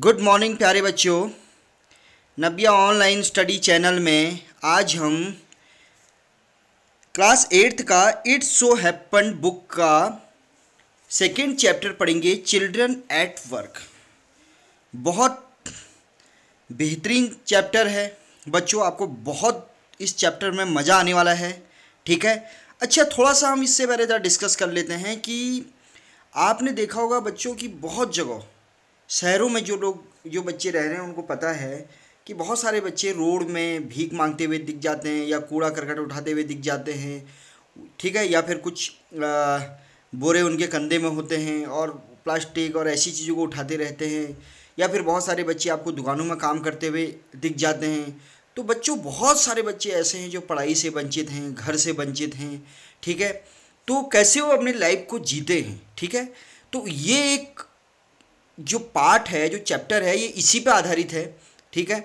Good morning प्यारे बच्चों नबिया ऑनलाइन स्टडी चैनल में आज हम क्लास एट्थ का इट्स सो हैपन बुक का सेकेंड चैप्टर पढ़ेंगे चिल्ड्रन एट वर्क बहुत बेहतरीन चैप्टर है बच्चों आपको बहुत इस चैप्टर में मज़ा आने वाला है ठीक है अच्छा थोड़ा सा हम इससे पहले ज़रा डिस्कस कर लेते हैं कि आपने देखा होगा बच्चों की बहुत जगह शहरों में जो लोग जो बच्चे रह रहे हैं उनको पता है कि बहुत सारे बच्चे रोड में भीख मांगते हुए दिख जाते हैं या कूड़ा करकट उठाते हुए दिख जाते हैं ठीक है या फिर कुछ आ, बोरे उनके कंधे में होते हैं और प्लास्टिक और ऐसी चीज़ों को उठाते रहते हैं या फिर बहुत सारे बच्चे आपको दुकानों में काम करते हुए दिख जाते हैं तो बच्चों बहुत सारे बच्चे ऐसे हैं जो पढ़ाई से वंचित हैं घर से वंचित हैं ठीक है तो कैसे वो अपने लाइफ को जीते हैं ठीक है तो ये एक जो पार्ट है जो चैप्टर है ये इसी पे आधारित है ठीक है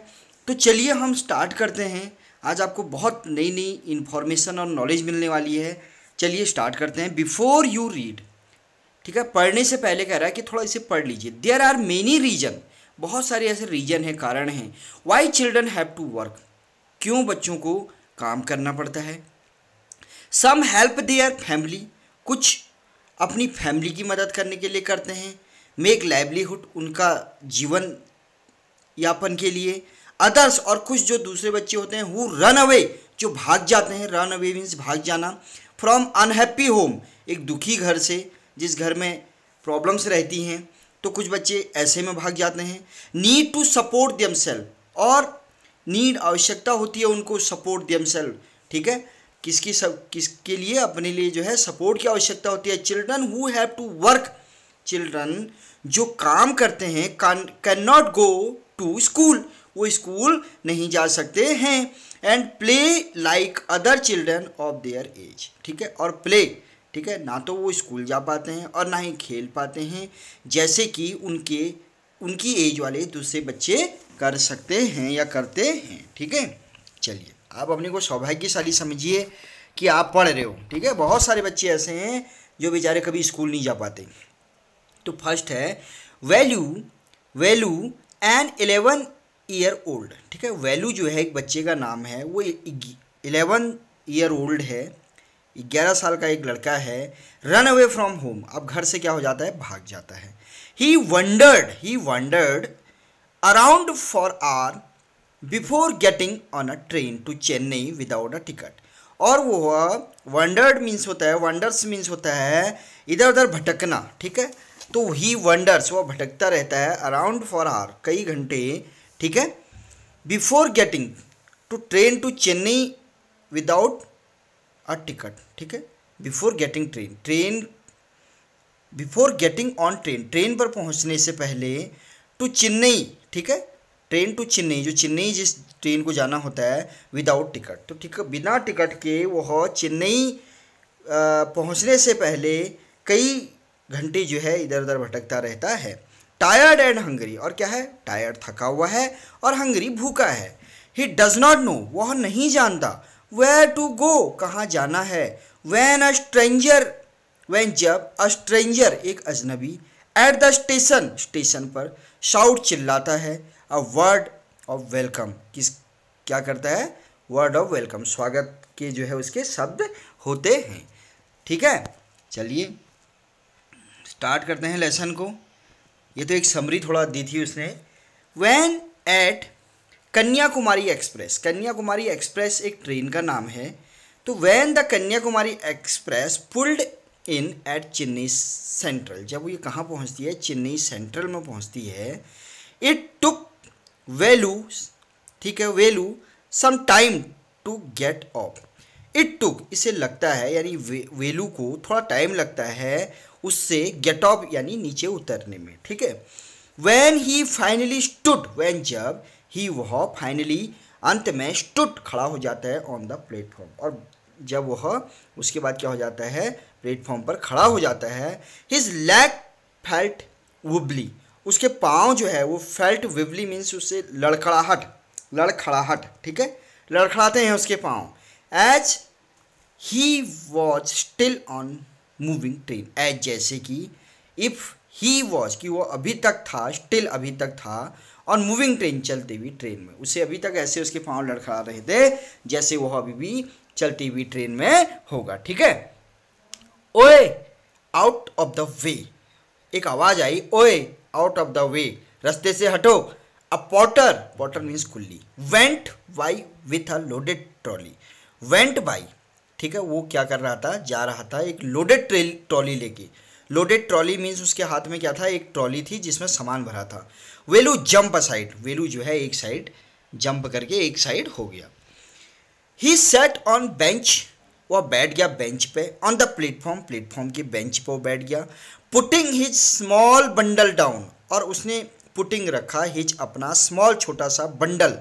तो चलिए हम स्टार्ट करते हैं आज आपको बहुत नई नई इन्फॉर्मेशन और नॉलेज मिलने वाली है चलिए स्टार्ट करते हैं बिफोर यू रीड ठीक है पढ़ने से पहले कह रहा है कि थोड़ा इसे पढ़ लीजिए देयर आर मेनी रीजन बहुत सारे ऐसे रीजन हैं कारण हैं why children have to work क्यों बच्चों को काम करना पड़ता है सम हेल्प देयर फैमिली कुछ अपनी फैमिली की मदद करने के लिए करते हैं मेक लाइवलीहुड उनका जीवन यापन के लिए अदर्स और कुछ जो दूसरे बच्चे होते हैं हु रन अवे जो भाग जाते हैं रन अवे मीन्स भाग जाना फ्रॉम अनहैप्पी होम एक दुखी घर से जिस घर में प्रॉब्लम्स रहती हैं तो कुछ बच्चे ऐसे में भाग जाते हैं need to support themselves और नीड आवश्यकता होती है उनको सपोर्ट दियम सेल्फ ठीक है किसकी सब किसके लिए अपने लिए जो है सपोर्ट की आवश्यकता होती है children who have to work children जो काम करते हैं can not go to school वो स्कूल नहीं जा सकते हैं and play like other children of their age ठीक है और प्ले ठीक है ना तो वो स्कूल जा पाते हैं और ना ही खेल पाते हैं जैसे कि उनके उनकी एज वाले दूसरे बच्चे कर सकते हैं या करते हैं ठीक है चलिए आप अपने को सौभाग्यशाली समझिए कि आप पढ़ रहे हो ठीक है बहुत सारे बच्चे ऐसे हैं जो बेचारे कभी स्कूल नहीं जा पाते तो फर्स्ट है Velu Velu an eleven year old ठीक है वैल्यू जो है एक बच्चे का नाम है वो इलेवन ईयर ओल्ड है ग्यारह साल का एक लड़का है रन अवे फ्रॉम होम अब घर से क्या हो जाता है भाग जाता है ही wandered he wandered around for hours before getting on a train to Chennai without a ticket और वो वंडर्ड मीन्स होता है वंडर्स मीन्स होता है इधर उधर भटकना ठीक है तो ही वंडर्स वह भटकता रहता है अराउंड फॉर आवर कई घंटे ठीक है before getting to train to Chennai without a ticket ठीक है before getting train train before getting on train train पर पहुंचने से पहले टू चेन्नई ठीक है ट्रेन टू चेन्नई जो चेन्नई जिस ट्रेन को जाना होता है विदाउट टिकट तो ठीक है बिना टिकट के वह चेन्नई पहुंचने से पहले कई घंटी जो है इधर उधर भटकता रहता है टायर्ड एंड हंगरी और क्या है टायर्ड थका हुआ है और हंगरी भूखा है ही डज नॉट नो वह नहीं जानता वेयर टू गो कहाँ जाना है वैन अ स्ट्रेंजर वैन जब अ स्ट्रेंजर एक अजनबी एट द स्टेशन स्टेशन पर शाउट चिल्लाता है अ वर्ड ऑफ वेलकम किस क्या करता है वर्ड ऑफ वेलकम स्वागत के जो है उसके शब्द होते हैं ठीक है चलिए स्टार्ट करते हैं लेसन को ये तो एक समरी थोड़ा दी थी उसने when at Kanyakumari express Kanyakumari express एक ट्रेन का नाम है तो when the Kanyakumari express pulled in at Chennai central जब वो ये कहाँ पहुँचती है चेन्नई सेंट्रल में पहुँचती है इट टुक वेलू ठीक है Velu some time to get off it took इसे लगता है यानी वे, वेलू को थोड़ा टाइम लगता है उससे गेट ऑफ यानी नीचे उतरने में ठीक है when he finally stood when जब ही वह फाइनली अंत में स्टूड खड़ा हो जाता है ऑन द प्लेटफॉर्म और जब वह उसके बाद क्या हो जाता है प्लेटफॉर्म पर खड़ा हो जाता है हिज लैक फेल्ट वुबली उसके पाँव जो है वो फेल्ट विबली मीन्स उससे लड़खड़ाहट लड़खड़ाहट ठीक है लड़खड़ाते हैं उसके पाँव as he was still on moving train as जैसे कि इफ़ ही वॉज कि वो अभी तक था स्टिल अभी तक था और मूविंग ट्रेन चलती हुई ट्रेन में उसे अभी तक ऐसे उसके पाँव लड़खड़ा रहे थे जैसे वह अभी भी चलती हुई ट्रेन में होगा ठीक है ओए आउट ऑफ द वे एक आवाज़ आई ओए आउट ऑफ द वे रस्ते से हटो अ पॉटर पॉटर मीन्स कुल्ली went by with a loaded trolley went by ठीक है वो क्या कर रहा था जा रहा था एक लोडेड ट्रेल ट्रॉली लेके लोडेड ट्रॉली मीन्स उसके हाथ में क्या था एक ट्रॉली थी जिसमें सामान भरा था वेलू जंप साइड वेलू जो है एक साइड जंप करके एक साइड हो गया ही सेट ऑन बेंच वह बैठ गया बेंच पे ऑन द प्लेटफॉर्म प्लेटफॉर्म की बेंच पे वो बैठ गया putting his small bundle down और उसने पुटिंग रखा हिज अपना स्मॉल छोटा सा बंडल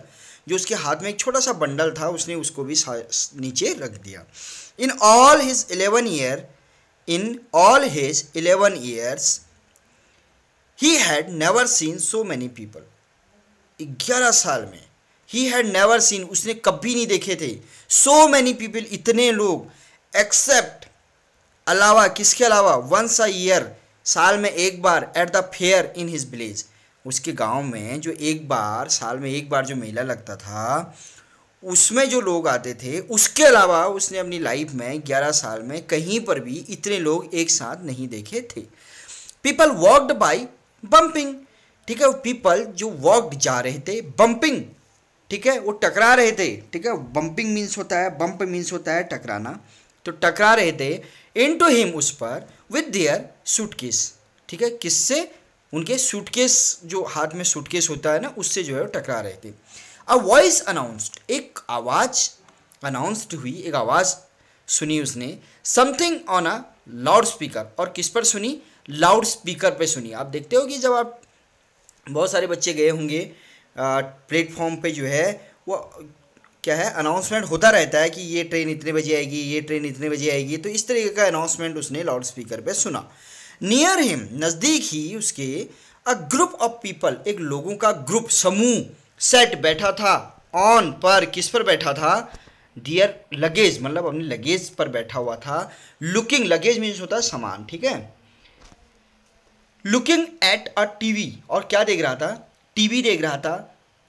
जो उसके हाथ में एक छोटा सा बंडल था उसने उसको भी नीचे रख दिया in all his eleven year in all his eleven years he had never seen so many people ग्यारह साल में ही हैड नेवर सीन उसने कभी नहीं देखे थे सो मैनी पीपल इतने लोग एक्सेप्ट अलावा किसके अलावा वंस अ ईयर साल में एक बार at the fair in his village उसके गांव में जो एक बार साल में एक बार जो मेला लगता था उसमें जो लोग आते थे उसके अलावा उसने अपनी लाइफ में 11 साल में कहीं पर भी इतने लोग एक साथ नहीं देखे थे पीपल वॉकड बाई बम्पिंग ठीक है पीपल जो वॉकड जा रहे थे बम्पिंग ठीक है वो टकरा रहे थे ठीक है बम्पिंग मीन्स होता है बम्प मीन्स होता है टकराना तो टकरा रहे थे इन टू हिम उस पर विद देयर सूटकेस ठीक है किससे उनके सूटकेस जो हाथ में सूटकेस होता है ना उससे जो है वो टकरा रहे थे अ वॉइस अनाउंस्ड एक आवाज़ अनाउंस्ड हुई एक आवाज़ सुनी उसने something on a loudspeaker और किस पर सुनी लाउड स्पीकर पे सुनी आप देखते हो कि जब आप बहुत सारे बच्चे गए होंगे प्लेटफॉर्म पे जो है वो क्या है अनाउंसमेंट होता रहता है कि ये ट्रेन इतने बजे आएगी ये ट्रेन इतने बजे आएगी तो इस तरीके का अनाउंसमेंट उसने लाउड स्पीकर पर सुना नियर हिम नज़दीक ही उसके अ ग्रुप ऑफ पीपल एक लोगों का ग्रुप समूह सेट बैठा था ऑन पर किस पर बैठा था डियर लगेज मतलब अपने लगेज पर बैठा हुआ था लुकिंग लगेज मीन्स होता है सामान ठीक है लुकिंग एट अ टीवी और क्या देख रहा था टीवी देख रहा था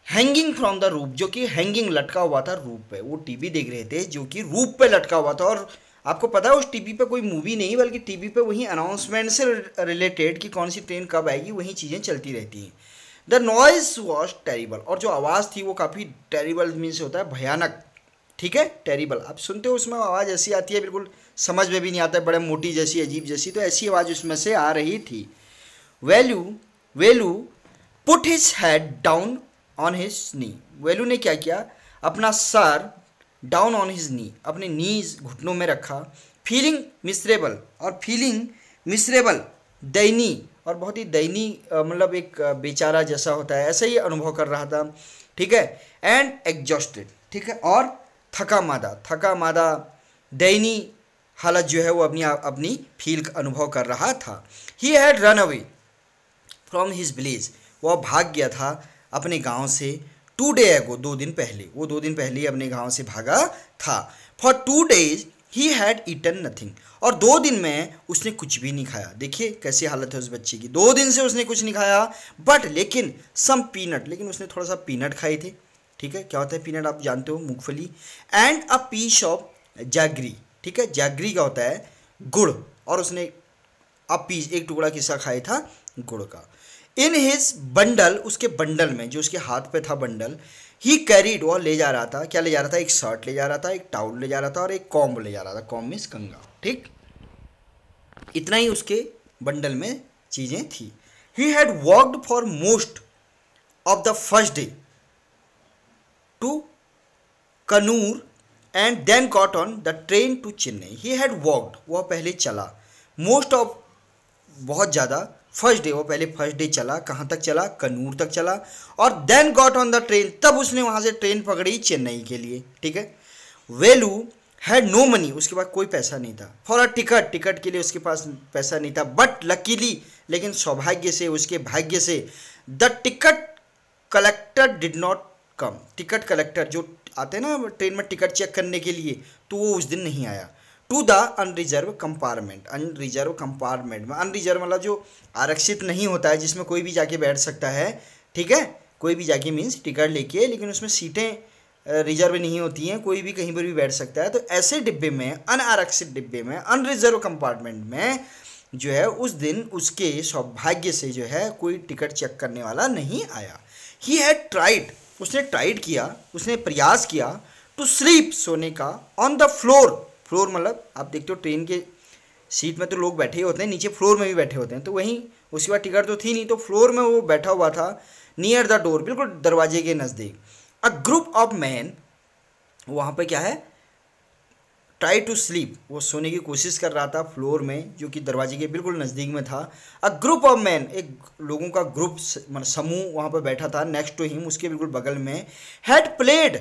हैंगिंग फ्रॉम द रूप जो कि हैंगिंग लटका हुआ था रूप पे वो टीवी देख रहे थे जो कि रूप पे लटका हुआ था और आपको पता है उस टीवी पे कोई मूवी नहीं बल्कि टीवी पे वही अनाउंसमेंट से रिलेटेड कि कौन सी ट्रेन कब आएगी वही चीज़ें चलती रहती हैं द नॉइज वॉज टेरिबल और जो आवाज़ थी वो काफ़ी टेरिबल मीन्स होता है भयानक ठीक है टेरिबल आप सुनते हो उसमें आवाज़ ऐसी आती है बिल्कुल समझ में भी नहीं आता है बड़े मोटी जैसी अजीब जैसी तो ऐसी आवाज़ उसमें से आ रही थी Velu Velu put his head down on his knee Velu ने क्या किया अपना सर डाउन ऑन हिज नी अपने नीज घुटनों में रखा फीलिंग मिसरेबल और फीलिंग मिसरेबल दैनी और बहुत ही दैनी मतलब एक बेचारा जैसा होता है ऐसा ही अनुभव कर रहा था ठीक है एंड एग्जॉस्टेड ठीक है और थका मादा थका मादा दैनी हालत जो है वो अपनी अपनी फील अनुभव कर रहा था he had run away from his village वह भाग गया था अपने गांव से टू डे एगो दो दिन पहले वो दो दिन पहले ही अपने गाँव से भागा था for two days he had eaten nothing और दो दिन में उसने कुछ भी नहीं खाया देखिए कैसी हालत है उस बच्चे की दो दिन से उसने कुछ नहीं खाया बट लेकिन सम पीनट लेकिन उसने थोड़ा सा पीनट खाए थे ठीक है क्या होता है पीनट आप जानते हो मूंगफली and a piece of jaggery ठीक है जागरी का होता है गुड़ और उसने अ पीस एक टुकड़ा किस्सा खाया था गुड़ का इन हिज बंडल उसके बंडल में जो उसके हाथ पे था बंडल ही कैरीड वो ले जा रहा था क्या ले जा रहा था एक शर्ट ले जा रहा था एक टाउल ले जा रहा था और एक कॉम्ब ले जा रहा था कॉम मीन्स कंगा ठीक इतना ही उसके बंडल में चीज़ें थी he had worked for most of the first day to Kannur and then caught on the train to Chennai he had walked वह पहले चला मोस्ट ऑफ बहुत ज़्यादा फर्स्ट डे वो पहले फर्स्ट डे चला कहाँ तक चला कन्नूर तक चला और then got on the train तब उसने वहाँ से ट्रेन पकड़ी चेन्नई के लिए ठीक है वेलू हैड नो मनी उसके पास कोई पैसा नहीं था फॉर अ टिकट टिकट के लिए उसके पास पैसा नहीं था बट लकीली लेकिन सौभाग्य से उसके भाग्य से the ticket collector did not come ticket collector जो आते हैं ना ट्रेन में टिकट चेक करने के लिए तो वो उस दिन नहीं आया to the unreserved compartment unreserved compartment में अनरिजर्व मतलब जो आरक्षित नहीं होता है जिसमें कोई भी जाके बैठ सकता है ठीक है कोई भी जाके मीन्स टिकट लेके लेकिन उसमें सीटें रिजर्व नहीं होती हैं कोई भी कहीं पर भी बैठ सकता है तो ऐसे डिब्बे में आरक्षित डिब्बे में अनरिजर्व कंपार्टमेंट में जो है उस दिन उसके सौभाग्य से जो है कोई टिकट चेक करने वाला नहीं आया ही हैड ट्राइड उसने ट्राइड किया उसने प्रयास किया टू स्लीप सोने का ऑन द फ्लोर फ्लोर मतलब आप देखते हो ट्रेन के सीट में तो लोग बैठे ही होते हैं नीचे फ्लोर में भी बैठे होते हैं तो वहीं उसके बाद टिकट तो थी नहीं तो फ्लोर में वो बैठा हुआ था नियर द डोर बिल्कुल दरवाजे के नज़दीक अ ग्रुप ऑफ मैन वहाँ पर क्या है ट्राई टू स्लीप वो सोने की कोशिश कर रहा था फ्लोर में जो कि दरवाजे के बिल्कुल नज़दीक में था अ ग्रुप ऑफ मैन एक लोगों का ग्रुप मतलब समूह वहाँ पर बैठा था नेक्स्ट टू हिम उसके बिल्कुल बगल में हैड प्लेड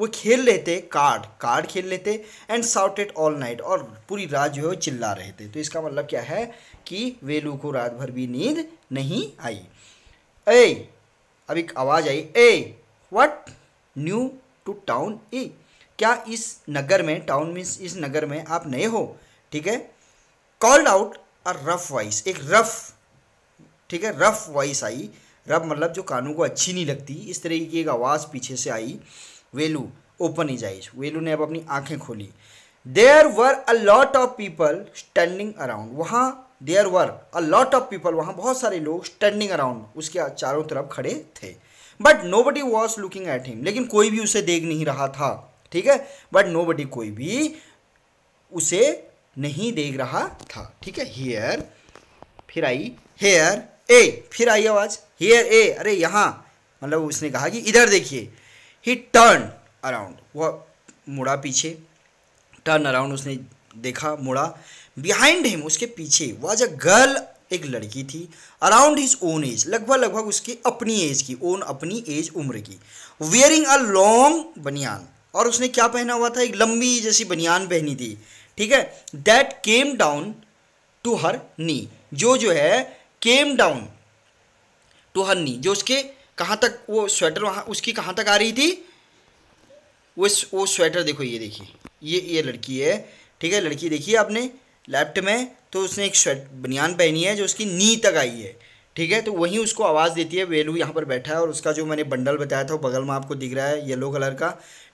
वो खेल लेते कार्ड कार्ड खेल लेते एंड साउटेड ऑल नाइट और पूरी रात जो है चिल्ला रहे थे तो इसका मतलब क्या है कि वेलू को रात भर भी नींद नहीं आई ए अब एक आवाज़ आई ए व्हाट न्यू टू टाउन ए क्या इस नगर में टाउन मीन्स इस नगर में आप नए हो ठीक है called out a rough voice एक रफ ठीक है रफ वॉइस आई रफ मतलब जो कानों को अच्छी नहीं लगती इस तरीके की एक आवाज़ पीछे से आई Velu open his eyes Velu ने अब अपनी आंखें खोली there were a lot of people standing around वहाँ there were a lot of people वहाँ बहुत सारे लोग स्टैंडिंग अराउंड उसके चारों तरफ खड़े थे but nobody was looking at him लेकिन कोई भी उसे देख नहीं रहा था ठीक है बट नो बडी कोई भी उसे नहीं देख रहा था ठीक है हेयर फिर आई हेयर ए फिर आई आवाज़ हेयर ए अरे यहाँ मतलब उसने कहा कि इधर देखिए ही टर्न अराउंड वह मुड़ा पीछे टर्न अराउंड उसने देखा मुड़ा बिहाइंड हिम उसके पीछे वॉज अ गर्ल एक लड़की थी अराउंड हिज ओन एज लगभग लगभग उसकी अपनी एज की ओन अपनी एज उम्र की वियरिंग अ लॉन्ग बनियान और उसने क्या पहना हुआ था एक लंबी जैसी बनियान पहनी थी ठीक है that came down to her knee जो जो है केम डाउन टू हर नी जो उसके कहाँ तक वो स्वेटर वहाँ उसकी कहाँ तक आ रही थी वो वो स्वेटर देखो ये देखिए ये ये लड़की है ठीक है लड़की देखिए आपने लेफ्ट में तो उसने एक स्वेट बनियान पहनी है जो उसकी नी तक आई है ठीक है तो वहीं उसको आवाज़ देती है वेलू यहाँ पर बैठा है और उसका जो मैंने बंडल बताया था वो बगल में आपको दिख रहा है येलो कलर का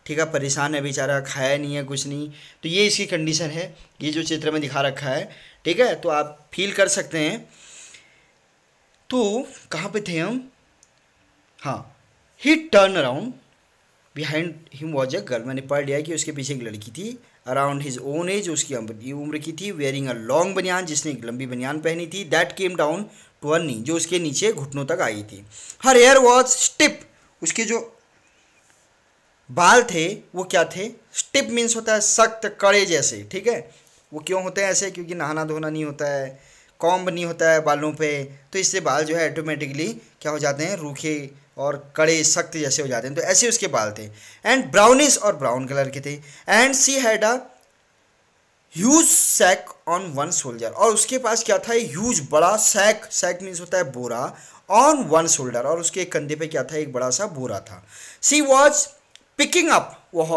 ठीक है परेशान है बेचारा खाया नहीं है कुछ नहीं तो ये इसकी कंडीशन है ये जो चित्र में दिखा रखा है ठीक है तो आप फील कर सकते हैं तो कहाँ पे थे हम हाँ he turn around behind him was a girl मैंने पढ़ लिया कि उसके पीछे एक लड़की थी अराउंड हिज ओन एज उसकी उम्र की थी वेयरिंग अ लॉन्ग बनियान जिसने एक लंबी बनियान पहनी थी that came down to her knee जो उसके नीचे घुटनों तक आई थी हर एयर वॉज स्टिप उसके जो बाल थे वो क्या थे स्टिप मीन्स होता है सख्त कड़े जैसे ठीक है वो क्यों होते हैं ऐसे क्योंकि नहाना धोना नहीं होता है कॉम्ब नहीं होता है बालों पे तो इससे बाल जो है ऑटोमेटिकली क्या हो जाते हैं रूखे और कड़े सख्त जैसे हो जाते हैं तो ऐसे उसके बाल थे एंड ब्राउनिश और ब्राउन कलर के थे and she had a huge sack on one shoulder और उसके पास क्या था ह्यूज बड़ा सैक सैक मीन्स होता है बोरा ऑन वन शोल्डर और उसके कंधे पे क्या था एक बड़ा सा बोरा था सी वॉज पिकिंग अप वह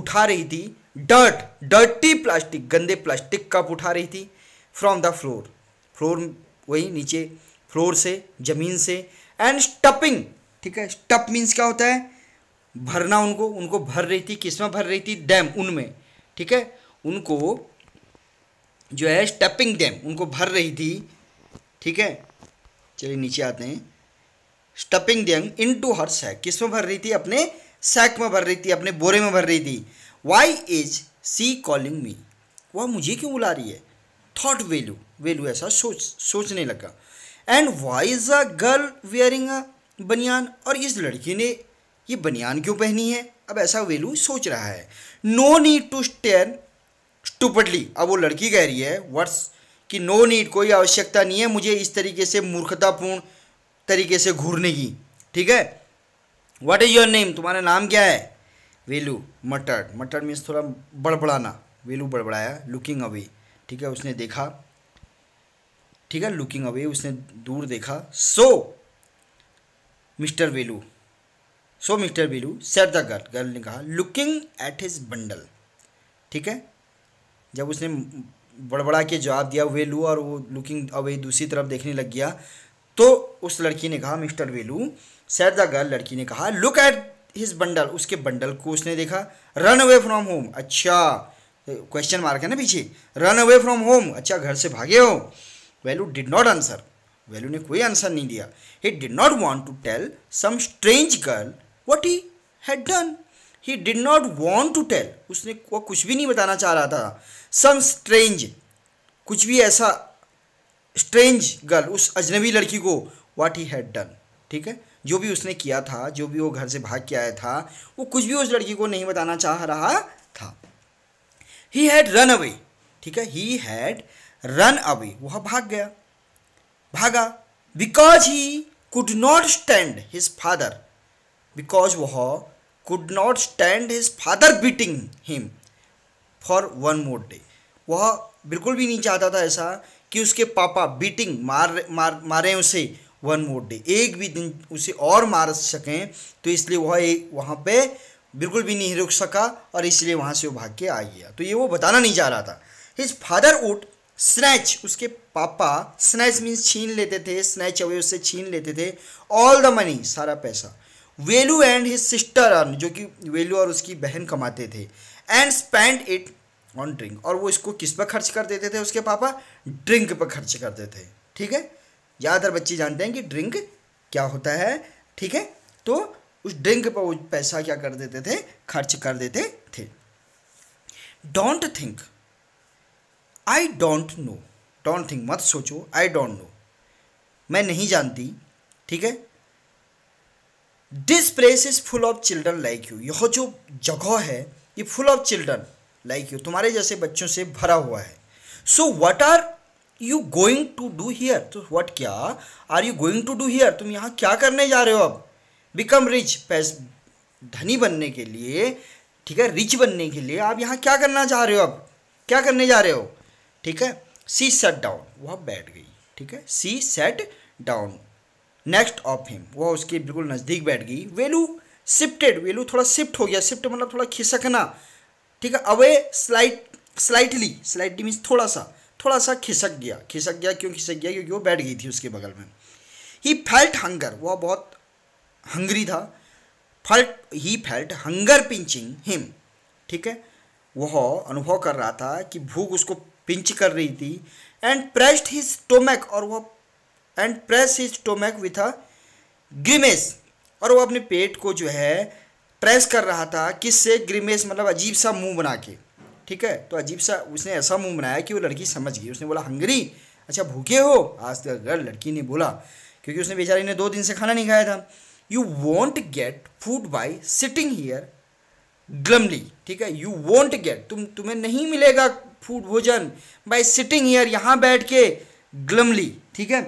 उठा रही थी डर्ट डर्टी प्लास्टिक गंदे प्लास्टिक कप उठा रही थी फ्रॉम द फ्लोर फ्लोर वही नीचे फ्लोर से ज़मीन से एंड स्टपिंग ठीक है स्टप मीन्स क्या होता है भरना उनको उनको भर रही थी किसमें भर रही थी डैम उनमें ठीक है उनको जो है स्टपिंग डैम उनको भर रही थी ठीक है चलिए नीचे आते हैं stuffing them into her sack किस में भर रही थी अपने सैक में भर रही थी अपने बोरे में भर रही थी why is she calling me वह मुझे क्यों बुला रही है थॉट वेल्यू वेल्यू ऐसा सोच सोचने लगा and why is a girl wearing a बनियान और इस लड़की ने ये बनियान क्यों पहनी है अब ऐसा वेलू सोच रहा है no need to stare stupidly अब वो लड़की कह रही है वर्ड्स कि नो नीड कोई आवश्यकता नहीं है मुझे इस तरीके से मूर्खतापूर्ण तरीके से घूरने की ठीक है व्हाट इज़ योर नेम तुम्हारा नाम क्या है वेलू मटर मटर मीन्स थोड़ा बड़बड़ाना वेलू बड़बड़ाया लुकिंग अवे ठीक है उसने देखा ठीक है लुकिंग अवे उसने दूर देखा so so, mister Velu so mister Velu said the girl girl ने कहा लुकिंग एट हिज बंडल ठीक है जब उसने बड़बड़ा के जवाब दिया वेलू और वो लुकिंग अब दूसरी तरफ देखने लग गया तो उस लड़की ने कहा mister Velu said the girl लड़की ने कहा लुक एट हिज बंडल उसके बंडल को उसने देखा रन अवे फ्रॉम होम अच्छा क्वेश्चन मार्क है ना पीछे रन अवे फ्रॉम होम अच्छा घर से भागे हो Velu did not answer Velu ने कोई आंसर नहीं दिया he did not want to tell some strange girl what he had done he did not want to tell उसने वो कुछ भी नहीं बताना चाह रहा था सम स्ट्रेंज कुछ भी ऐसा स्ट्रेंज गर्ल उस अजनबी लड़की को वाट ही हैड डन ठीक है जो भी उसने किया था जो भी वो घर से भाग के आया था वो कुछ भी उस लड़की को नहीं बताना चाह रहा था ही हैड रन अवे ठीक है ही हैड रन अवे वह भाग गया भागा because he could not stand his father because वह could not stand his father beating him for one more day वह बिल्कुल भी नहीं चाहता था ऐसा कि उसके पापा बीटिंग मार मार मारें उसे वन मोर डे एक भी दिन उसे और मार सकें तो इसलिए वह एक वहाँ पे बिल्कुल भी नहीं रुक सका और इसलिए वहाँ से वो भाग के आ गया तो ये वो बताना नहीं चाह रहा था हिज फादर उड स्नैच उसके पापा स्नैच मीन्स छीन लेते थे स्नैच अवे उससे छीन लेते थे ऑल द मनी सारा पैसा Velu and his sister earn जो कि वेलू और उसकी बहन कमाते थे and spend it on drink और वो इसको किस पर खर्च कर देते थे उसके पापा ड्रिंक पर खर्च करते थे ठीक है ज़्यादातर बच्चे जानते हैं कि ड्रिंक क्या होता है ठीक है तो उस ड्रिंक पर वो पैसा क्या कर देते थे खर्च कर देते थे don't think I don't know don't think मत सोचो आई डोंट नो मैं नहीं जानती ठीक है this place is full of children like you यह जो जगह है ये full of children like you तुम्हारे जैसे बच्चों से भरा हुआ है so what are you going to do here तो वट क्या are you going to do here तुम यहाँ क्या करने जा रहे हो अब बिकम रिच पैस धनी बनने के लिए ठीक है रिच बनने के लिए आप यहाँ क्या करना चाह रहे हो अब क्या करने जा रहे हो ठीक है सी सेट डाउन वह बैठ गई ठीक है she sat down next of him वह उसके बिल्कुल नज़दीक बैठ गई वेलू शिफ्टेड वेलू थोड़ा शिफ्ट हो गया शिफ्ट मतलब थोड़ा खिसकना ठीक है away slight slightly slightly means थोड़ा सा थोड़ा सा खिसक गया खिसक गया क्यों खिसक गया क्योंकि वो बैठ गई थी उसके बगल में ही फेल्ट हंगर वह बहुत हंगरी था felt he felt hunger pinching him ठीक है वह अनुभव कर रहा था कि भूख उसको पिंच कर रही थी एंड प्रेस्ड हिज टोमैक और वह and press his stomach with a grimace और वो अपने पेट को जो है प्रेस कर रहा था किससे ग्रीमेस मतलब अजीब सा मुंह बना के ठीक है तो अजीब सा उसने ऐसा मुंह बनाया कि वो लड़की समझ गई उसने बोला हंगरी अच्छा भूखे हो आज तक अगर लड़की ने बोला क्योंकि उसने बेचारी ने दो दिन से खाना नहीं खाया था you won't get food by sitting here glumly ठीक है यू वॉन्ट गेट तुम तुम्हें नहीं मिलेगा फूड भोजन बाय सिटिंग हीयर यहाँ बैठ के ग्लमली ठीक है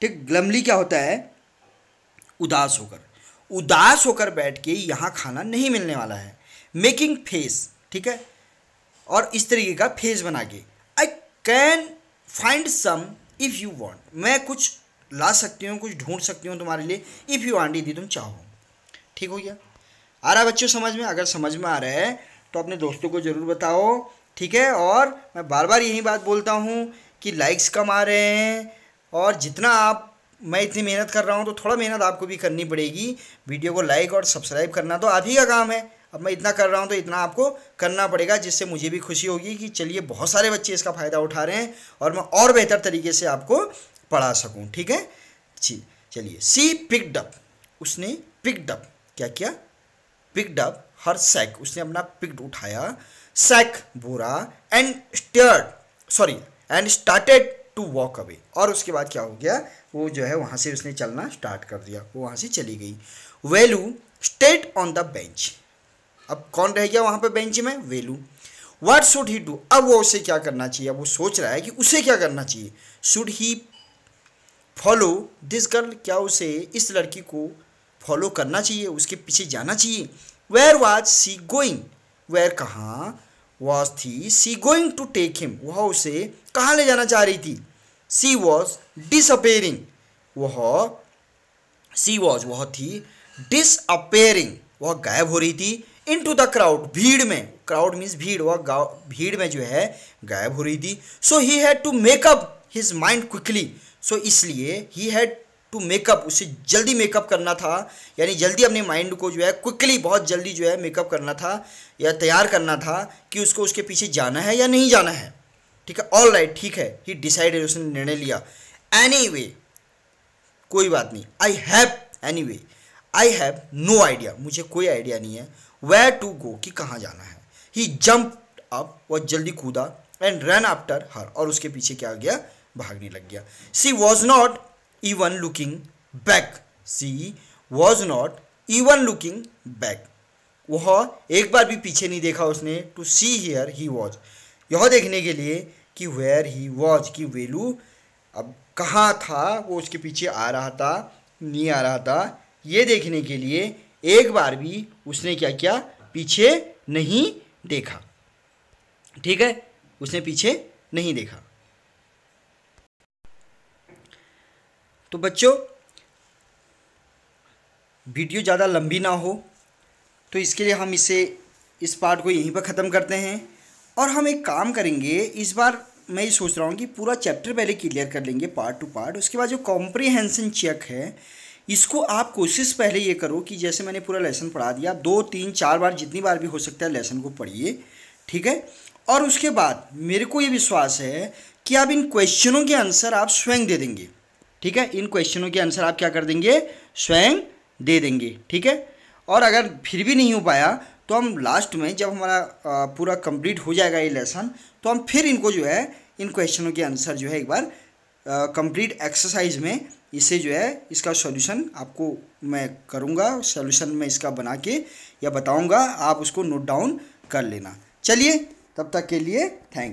ठीक ग्लमली क्या होता है उदास होकर उदास होकर बैठ के यहाँ खाना नहीं मिलने वाला है मेकिंग फेस ठीक है और इस तरीके का फेस बना के I can find some if you want मैं कुछ ला सकती हूँ कुछ ढूंढ सकती हूँ तुम्हारे लिए इफ़ यू वांट दी तुम चाहो ठीक हो गया आ रहा बच्चों समझ में अगर समझ में आ रहा है तो अपने दोस्तों को ज़रूर बताओ ठीक है और मैं बार बार यही बात बोलता हूँ कि लाइक्स कमा रहे हैं और जितना आप मैं इतनी मेहनत कर रहा हूँ तो थोड़ा मेहनत आपको भी करनी पड़ेगी वीडियो को लाइक और सब्सक्राइब करना तो आप ही का काम है अब मैं इतना कर रहा हूँ तो इतना आपको करना पड़ेगा जिससे मुझे भी खुशी होगी कि चलिए बहुत सारे बच्चे इसका फ़ायदा उठा रहे हैं और मैं और बेहतर तरीके से आपको पढ़ा सकूँ ठीक है जी चलिए सी पिकडअप उसने पिकडअप क्या किया पिकडअप हर सैक उसने अपना पिकड उठाया सैक बोरा and started sorry and started to walk away और उसके बाद क्या हो गया वो जो है वहाँ से उसने चलना स्टार्ट कर दिया वो वहाँ से चली गई Velu stayed on the bench अब कौन रह गया वहाँ पे बेंच में वेलू वाट शुड ही डू अब वो उसे क्या करना चाहिए अब वो सोच रहा है कि उसे क्या करना चाहिए should he follow this girl क्या उसे इस लड़की को फॉलो करना चाहिए उसके पीछे जाना चाहिए where was she going where कहाँ वॉज थी she going to take him वह उसे कहाँ ले जाना चाह रही थी सी वॉज डिसअपेयरिंग वह सी वॉज वह थी डिसअपेयरिंग वह गायब हो रही थी इन टू द क्राउड भीड़ में क्राउड मीन्स भीड़ वह भीड़ में जो है गायब हो रही थी so he had to make up his mind quickly so इसलिए ही हैड टू मेकअप उसे जल्दी मेकअप करना था यानी जल्दी अपने माइंड को जो है क्विकली बहुत जल्दी जो है मेकअप करना था या तैयार करना था कि उसको उसके पीछे जाना है या नहीं जाना है ठीक है ऑल राइट ठीक है ही डिसाइडेड उसने निर्णय लिया एनी anyway, कोई बात नहीं I have any I have no idea मुझे कोई आइडिया नहीं है वेयर टू गो कि कहाँ जाना है ही जम्प अप वह जल्दी कूदा एंड रन आफ्टर हर और उसके पीछे क्या गया भागने लग गया she was not even looking back. She was not even looking back. वह एक बार भी पीछे नहीं देखा उसने to see here he was. यह देखने के लिए कि वेयर ही was कि वेलू अब कहाँ था वो उसके पीछे आ रहा था नहीं आ रहा था ये देखने के लिए एक बार भी उसने क्या किया पीछे नहीं देखा ठीक है उसने पीछे नहीं देखा तो बच्चों वीडियो ज़्यादा लंबी ना हो तो इसके लिए हम इसे इस पार्ट को यहीं पर ख़त्म करते हैं और हम एक काम करेंगे इस बार मैं ये सोच रहा हूँ कि पूरा चैप्टर पहले क्लियर कर लेंगे पार्ट टू पार्ट उसके बाद जो कॉम्प्रिहेंसन चेक है इसको आप कोशिश पहले ये करो कि जैसे मैंने पूरा लेसन पढ़ा दिया दो तीन चार बार जितनी बार भी हो सकता है लेसन को पढ़िए ठीक है और उसके बाद मेरे को ये विश्वास है कि आप इन क्वेश्चनों के आंसर आप स्वयं दे देंगे ठीक है इन क्वेश्चनों के आंसर आप क्या कर देंगे स्वयं दे देंगे ठीक है और अगर फिर भी नहीं हो पाया तो हम लास्ट में जब हमारा पूरा कंप्लीट हो जाएगा ये लेसन तो हम फिर इनको जो है इन क्वेश्चनों के आंसर जो है एक बार कंप्लीट एक्सरसाइज में इसे जो है इसका सॉल्यूशन आपको मैं करूँगा सॉल्यूशन मैं इसका बना के या बताऊँगा आप उसको नोट डाउन कर लेना चलिए तब तक के लिए थैंक